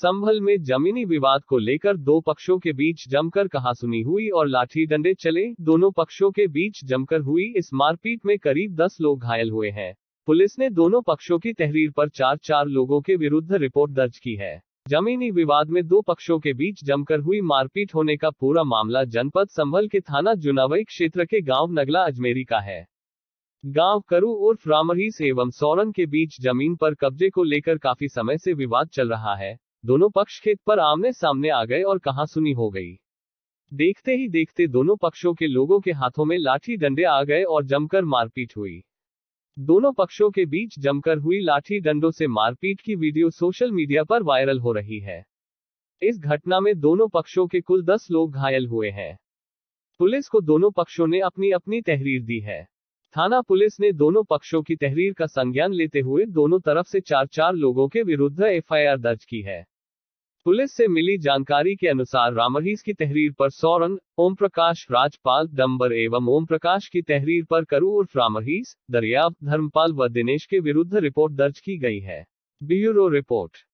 संभल में जमीनी विवाद को लेकर दो पक्षों के बीच जमकर कहासुनी हुई और लाठी डंडे चले दोनों पक्षों के बीच जमकर हुई इस मारपीट में करीब दस लोग घायल हुए हैं पुलिस ने दोनों पक्षों की तहरीर पर चार चार लोगों के विरुद्ध रिपोर्ट दर्ज की है जमीनी विवाद में दो पक्षों के बीच जमकर हुई मारपीट होने का पूरा मामला जनपद संभल के थाना जुनावई क्षेत्र के गांव नगला अजमेरी का है गांव करू उर्फ रामरीस एवं सोरन के बीच जमीन पर कब्जे को लेकर काफी समय से विवाद चल रहा है दोनों पक्ष खेत पर आमने सामने आ गए और सुनी हो गई देखते ही देखते दोनों पक्षों के लोगों के हाथों में लाठी डंडे आ गए और जमकर मारपीट हुई दोनों पक्षों के बीच जमकर हुई लाठी डंडों से मारपीट की वीडियो सोशल मीडिया पर वायरल हो रही है इस घटना में दोनों पक्षों के कुल दस लोग घायल हुए हैं पुलिस को दोनों पक्षों ने अपनी अपनी तहरीर दी है थाना पुलिस ने दोनों पक्षों की तहरीर का संज्ञान लेते हुए दोनों तरफ से चार चार लोगों के विरुद्ध एफआईआर दर्ज की है पुलिस से मिली जानकारी के अनुसार रामरहीस की तहरीर पर सौरन ओम प्रकाश राजपाल डंबर एवं ओम प्रकाश की तहरीर पर करू उर्फ रामरहीस दरिया धर्मपाल व दिनेश के विरुद्ध रिपोर्ट दर्ज की गई है ब्यूरो रिपोर्ट